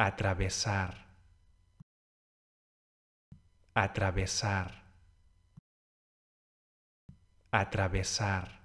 atravesar, atravesar, atravesar.